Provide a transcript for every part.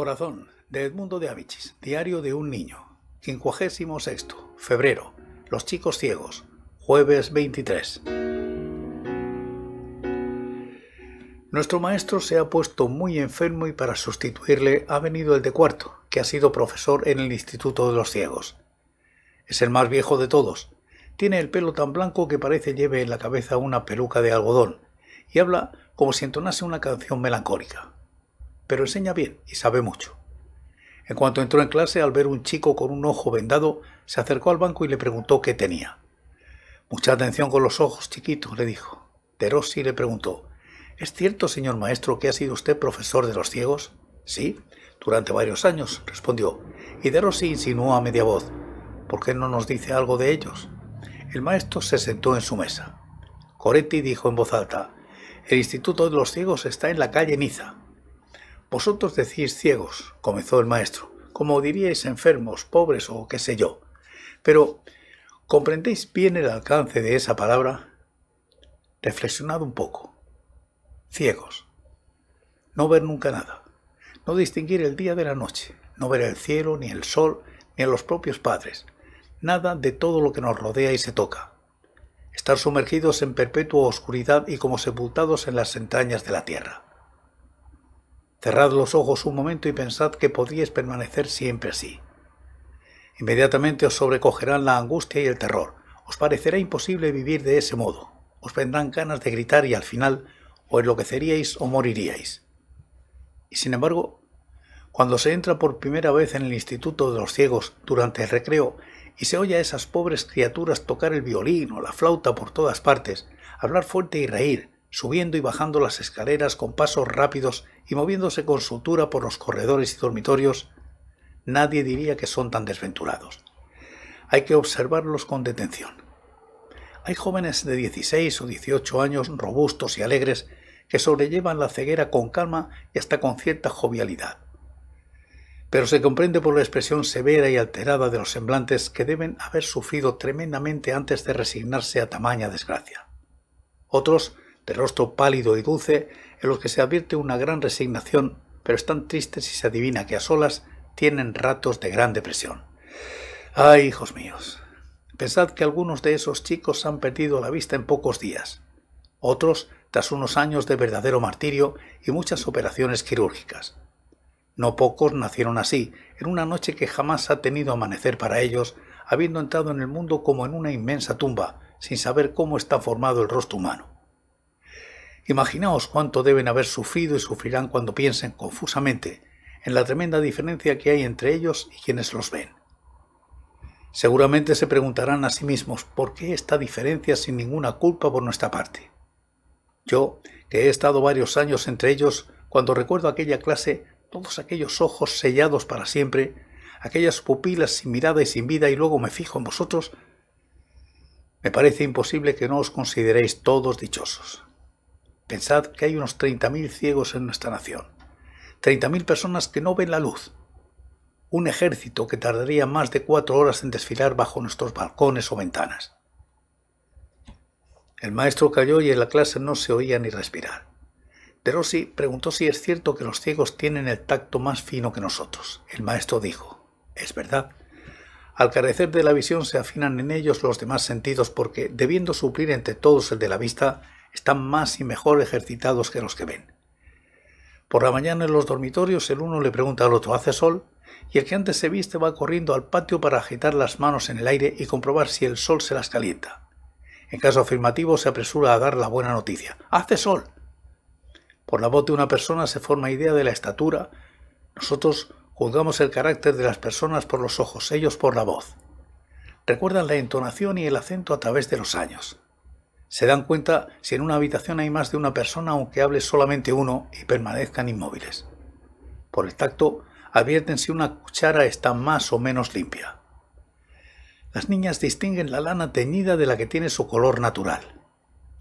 Corazón, de Edmundo de Avichis, Diario de un Niño, 56 febrero, Los Chicos Ciegos, jueves 23. Nuestro maestro se ha puesto muy enfermo y para sustituirle ha venido el de cuarto, que ha sido profesor en el Instituto de los Ciegos. Es el más viejo de todos. Tiene el pelo tan blanco que parece lleve en la cabeza una peluca de algodón, y habla como si entonase una canción melancólica pero enseña bien y sabe mucho. En cuanto entró en clase, al ver un chico con un ojo vendado, se acercó al banco y le preguntó qué tenía. Mucha atención con los ojos chiquito», le dijo. Derossi le preguntó, ¿Es cierto, señor maestro, que ha sido usted profesor de los ciegos? Sí, durante varios años, respondió. Y Derossi insinuó a media voz, ¿por qué no nos dice algo de ellos? El maestro se sentó en su mesa. Coretti dijo en voz alta, el Instituto de los Ciegos está en la calle Niza. Vosotros decís ciegos, comenzó el maestro, como diríais enfermos, pobres o qué sé yo. Pero, ¿comprendéis bien el alcance de esa palabra? Reflexionad un poco. Ciegos. No ver nunca nada. No distinguir el día de la noche. No ver el cielo, ni el sol, ni a los propios padres. Nada de todo lo que nos rodea y se toca. Estar sumergidos en perpetua oscuridad y como sepultados en las entrañas de la tierra. Cerrad los ojos un momento y pensad que podríais permanecer siempre así. Inmediatamente os sobrecogerán la angustia y el terror. Os parecerá imposible vivir de ese modo. Os vendrán ganas de gritar y al final o enloqueceríais o moriríais. Y sin embargo, cuando se entra por primera vez en el Instituto de los Ciegos durante el recreo y se oye a esas pobres criaturas tocar el violín o la flauta por todas partes, hablar fuerte y reír, subiendo y bajando las escaleras con pasos rápidos y moviéndose con sutura por los corredores y dormitorios, nadie diría que son tan desventurados. Hay que observarlos con detención. Hay jóvenes de 16 o 18 años robustos y alegres que sobrellevan la ceguera con calma y hasta con cierta jovialidad. Pero se comprende por la expresión severa y alterada de los semblantes que deben haber sufrido tremendamente antes de resignarse a tamaña desgracia. Otros rostro pálido y dulce, en los que se advierte una gran resignación, pero están tristes y se adivina que a solas tienen ratos de gran depresión. ¡Ay, hijos míos! Pensad que algunos de esos chicos han perdido la vista en pocos días, otros tras unos años de verdadero martirio y muchas operaciones quirúrgicas. No pocos nacieron así, en una noche que jamás ha tenido amanecer para ellos, habiendo entrado en el mundo como en una inmensa tumba, sin saber cómo está formado el rostro humano. Imaginaos cuánto deben haber sufrido y sufrirán cuando piensen confusamente en la tremenda diferencia que hay entre ellos y quienes los ven. Seguramente se preguntarán a sí mismos por qué esta diferencia sin ninguna culpa por nuestra parte. Yo, que he estado varios años entre ellos, cuando recuerdo aquella clase, todos aquellos ojos sellados para siempre, aquellas pupilas sin mirada y sin vida, y luego me fijo en vosotros, me parece imposible que no os consideréis todos dichosos. Pensad que hay unos 30.000 ciegos en nuestra nación, 30.000 personas que no ven la luz, un ejército que tardaría más de cuatro horas en desfilar bajo nuestros balcones o ventanas. El maestro cayó y en la clase no se oía ni respirar. De Rossi preguntó si es cierto que los ciegos tienen el tacto más fino que nosotros. El maestro dijo, es verdad. Al carecer de la visión se afinan en ellos los demás sentidos porque, debiendo suplir entre todos el de la vista, están más y mejor ejercitados que los que ven. Por la mañana en los dormitorios el uno le pregunta al otro ¿hace sol? y el que antes se viste va corriendo al patio para agitar las manos en el aire y comprobar si el sol se las calienta. En caso afirmativo se apresura a dar la buena noticia ¡hace sol! Por la voz de una persona se forma idea de la estatura. Nosotros juzgamos el carácter de las personas por los ojos, ellos por la voz. Recuerdan la entonación y el acento a través de los años. Se dan cuenta si en una habitación hay más de una persona aunque hable solamente uno y permanezcan inmóviles. Por el tacto, advierten si una cuchara está más o menos limpia. Las niñas distinguen la lana teñida de la que tiene su color natural.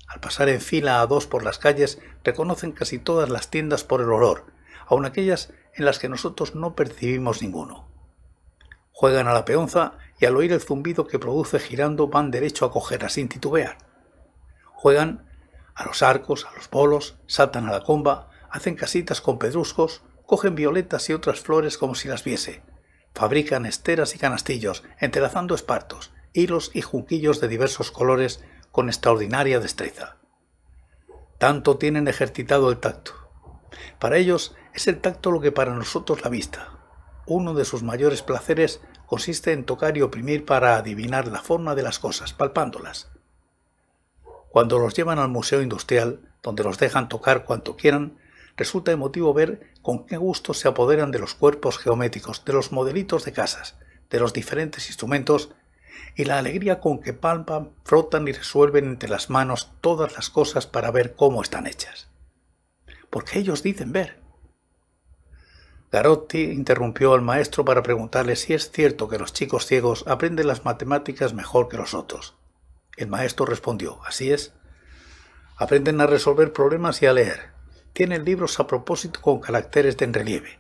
Al pasar en fila a dos por las calles, reconocen casi todas las tiendas por el olor, aun aquellas en las que nosotros no percibimos ninguno. Juegan a la peonza y al oír el zumbido que produce girando van derecho a cogerla sin titubear. Juegan a los arcos, a los bolos, saltan a la comba, hacen casitas con pedruscos, cogen violetas y otras flores como si las viese. Fabrican esteras y canastillos, entrelazando espartos, hilos y junquillos de diversos colores con extraordinaria destreza. Tanto tienen ejercitado el tacto. Para ellos es el tacto lo que para nosotros la vista. Uno de sus mayores placeres consiste en tocar y oprimir para adivinar la forma de las cosas, palpándolas. Cuando los llevan al Museo Industrial, donde los dejan tocar cuanto quieran, resulta emotivo ver con qué gusto se apoderan de los cuerpos geométricos, de los modelitos de casas, de los diferentes instrumentos y la alegría con que palpan, frotan y resuelven entre las manos todas las cosas para ver cómo están hechas. Porque ellos dicen ver. Garotti interrumpió al maestro para preguntarle si es cierto que los chicos ciegos aprenden las matemáticas mejor que los otros. El maestro respondió, así es. Aprenden a resolver problemas y a leer. Tienen libros a propósito con caracteres de relieve.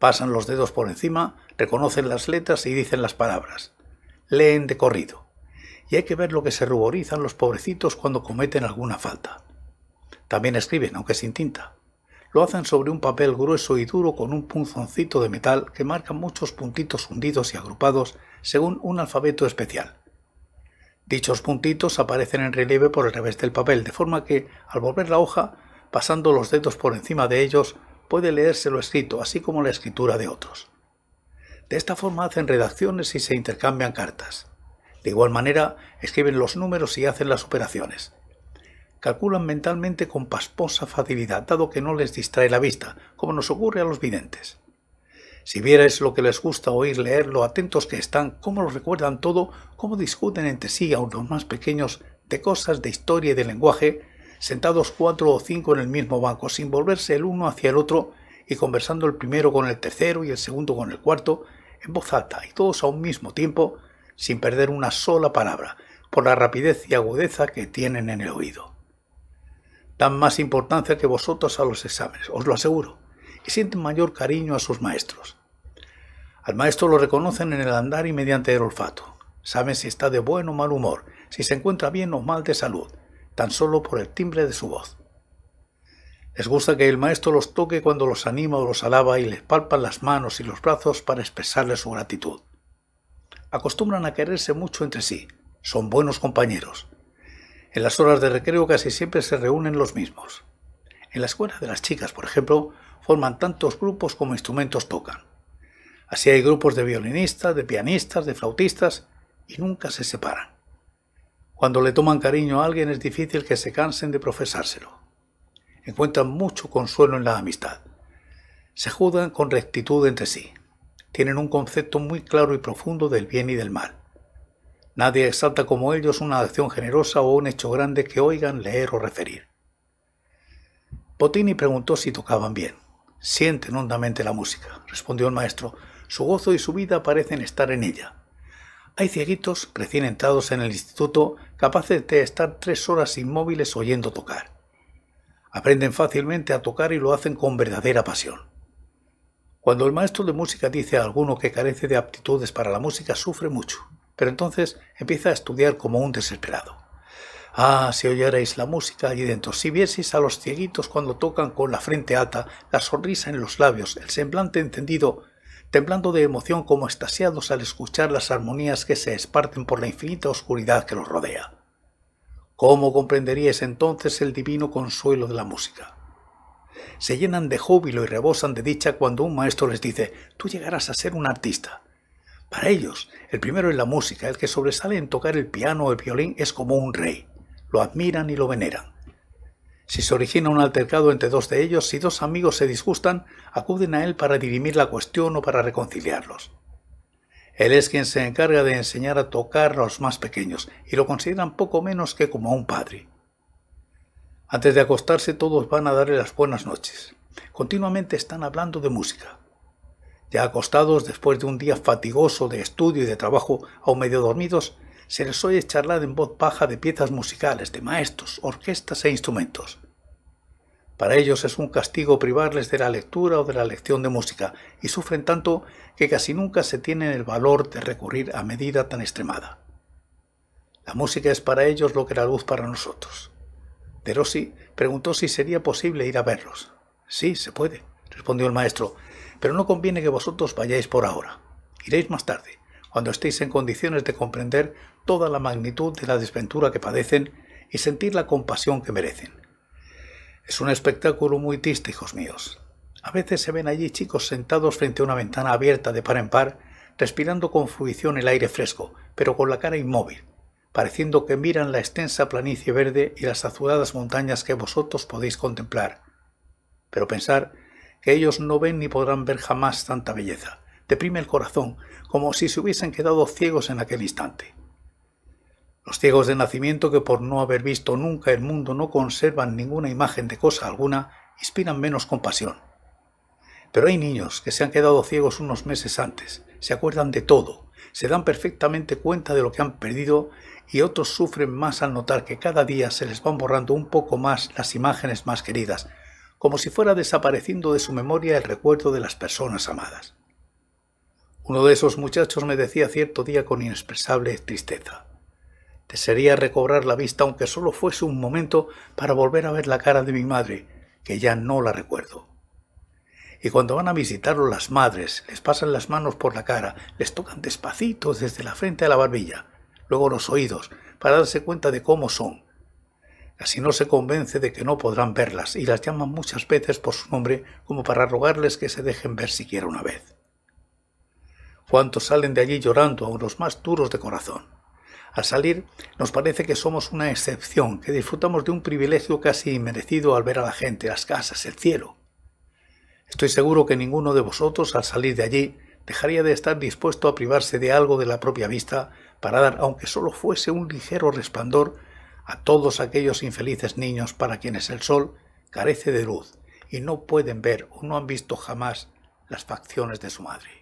Pasan los dedos por encima, reconocen las letras y dicen las palabras. Leen de corrido. Y hay que ver lo que se ruborizan los pobrecitos cuando cometen alguna falta. También escriben, aunque sin tinta. Lo hacen sobre un papel grueso y duro con un punzoncito de metal que marca muchos puntitos hundidos y agrupados según un alfabeto especial Dichos puntitos aparecen en relieve por el revés del papel, de forma que, al volver la hoja, pasando los dedos por encima de ellos, puede leerse lo escrito, así como la escritura de otros. De esta forma hacen redacciones y se intercambian cartas. De igual manera, escriben los números y hacen las operaciones. Calculan mentalmente con pasposa facilidad, dado que no les distrae la vista, como nos ocurre a los videntes. Si es lo que les gusta oír, leer, lo atentos que están, cómo lo recuerdan todo, cómo discuten entre sí, a los más pequeños, de cosas de historia y de lenguaje, sentados cuatro o cinco en el mismo banco, sin volverse el uno hacia el otro y conversando el primero con el tercero y el segundo con el cuarto, en voz alta y todos a un mismo tiempo, sin perder una sola palabra, por la rapidez y agudeza que tienen en el oído. Dan más importancia que vosotros a los exámenes, os lo aseguro y sienten mayor cariño a sus maestros. Al maestro lo reconocen en el andar y mediante el olfato. Saben si está de buen o mal humor, si se encuentra bien o mal de salud, tan solo por el timbre de su voz. Les gusta que el maestro los toque cuando los anima o los alaba y les palpan las manos y los brazos para expresarles su gratitud. Acostumbran a quererse mucho entre sí, son buenos compañeros. En las horas de recreo casi siempre se reúnen los mismos. En la escuela de las chicas, por ejemplo, forman tantos grupos como instrumentos tocan. Así hay grupos de violinistas, de pianistas, de flautistas y nunca se separan. Cuando le toman cariño a alguien es difícil que se cansen de profesárselo. Encuentran mucho consuelo en la amistad. Se juzgan con rectitud entre sí. Tienen un concepto muy claro y profundo del bien y del mal. Nadie exalta como ellos una acción generosa o un hecho grande que oigan leer o referir. Potini preguntó si tocaban bien. Sienten hondamente la música, respondió el maestro. Su gozo y su vida parecen estar en ella. Hay cieguitos recién entrados en el instituto capaces de estar tres horas inmóviles oyendo tocar. Aprenden fácilmente a tocar y lo hacen con verdadera pasión. Cuando el maestro de música dice a alguno que carece de aptitudes para la música, sufre mucho, pero entonces empieza a estudiar como un desesperado. Ah, si oyerais la música allí dentro, si vieseis a los cieguitos cuando tocan con la frente alta, la sonrisa en los labios, el semblante encendido, temblando de emoción como estasiados al escuchar las armonías que se esparten por la infinita oscuridad que los rodea. ¿Cómo comprenderíais entonces el divino consuelo de la música? Se llenan de júbilo y rebosan de dicha cuando un maestro les dice, tú llegarás a ser un artista. Para ellos, el primero en la música, el que sobresale en tocar el piano o el violín, es como un rey lo admiran y lo veneran. Si se origina un altercado entre dos de ellos, si dos amigos se disgustan, acuden a él para dirimir la cuestión o para reconciliarlos. Él es quien se encarga de enseñar a tocar a los más pequeños y lo consideran poco menos que como un padre. Antes de acostarse todos van a darle las buenas noches. Continuamente están hablando de música. Ya acostados, después de un día fatigoso de estudio y de trabajo, aún medio dormidos, se les oye charlar en voz baja de piezas musicales, de maestros, orquestas e instrumentos. Para ellos es un castigo privarles de la lectura o de la lección de música, y sufren tanto que casi nunca se tienen el valor de recurrir a medida tan extremada. La música es para ellos lo que la luz para nosotros. De Rossi preguntó si sería posible ir a verlos. Sí, se puede, respondió el maestro, pero no conviene que vosotros vayáis por ahora. Iréis más tarde, cuando estéis en condiciones de comprender toda la magnitud de la desventura que padecen y sentir la compasión que merecen. Es un espectáculo muy triste, hijos míos. A veces se ven allí chicos sentados frente a una ventana abierta de par en par, respirando con fruición el aire fresco, pero con la cara inmóvil, pareciendo que miran la extensa planicie verde y las azuladas montañas que vosotros podéis contemplar. Pero pensar que ellos no ven ni podrán ver jamás tanta belleza. Deprime el corazón, como si se hubiesen quedado ciegos en aquel instante. Los ciegos de nacimiento que por no haber visto nunca el mundo no conservan ninguna imagen de cosa alguna, inspiran menos compasión. Pero hay niños que se han quedado ciegos unos meses antes, se acuerdan de todo, se dan perfectamente cuenta de lo que han perdido y otros sufren más al notar que cada día se les van borrando un poco más las imágenes más queridas, como si fuera desapareciendo de su memoria el recuerdo de las personas amadas. Uno de esos muchachos me decía cierto día con inexpresable tristeza, Desearía recobrar la vista aunque solo fuese un momento para volver a ver la cara de mi madre, que ya no la recuerdo. Y cuando van a visitarlo las madres, les pasan las manos por la cara, les tocan despacito desde la frente a la barbilla, luego los oídos, para darse cuenta de cómo son. Casi no se convence de que no podrán verlas y las llaman muchas veces por su nombre como para rogarles que se dejen ver siquiera una vez. ¿Cuántos salen de allí llorando, a unos más duros de corazón? Al salir, nos parece que somos una excepción, que disfrutamos de un privilegio casi inmerecido al ver a la gente, las casas, el cielo. Estoy seguro que ninguno de vosotros, al salir de allí, dejaría de estar dispuesto a privarse de algo de la propia vista para dar, aunque solo fuese un ligero resplandor, a todos aquellos infelices niños para quienes el sol carece de luz y no pueden ver o no han visto jamás las facciones de su madre.